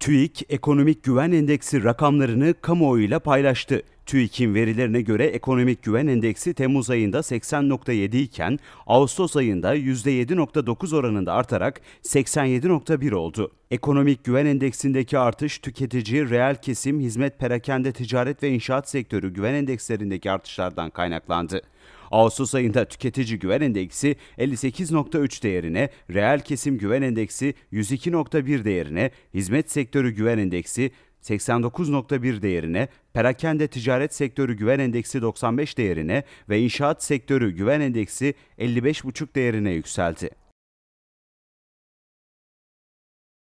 TÜİK ekonomik güven endeksi rakamlarını kamuoyuyla paylaştı. TÜİK'in verilerine göre ekonomik güven endeksi Temmuz ayında 80.7 iken Ağustos ayında %7.9 oranında artarak 87.1 oldu. Ekonomik güven endeksindeki artış tüketici, reel kesim, hizmet, perakende, ticaret ve inşaat sektörü güven endekslerindeki artışlardan kaynaklandı. Ağustos ayında tüketici güven endeksi 58.3 değerine, reel kesim güven endeksi 102.1 değerine, hizmet sektörü güven endeksi 89.1 değerine, perakende ticaret sektörü güven endeksi 95 değerine ve inşaat sektörü güven endeksi 55.5 değerine yükseldi.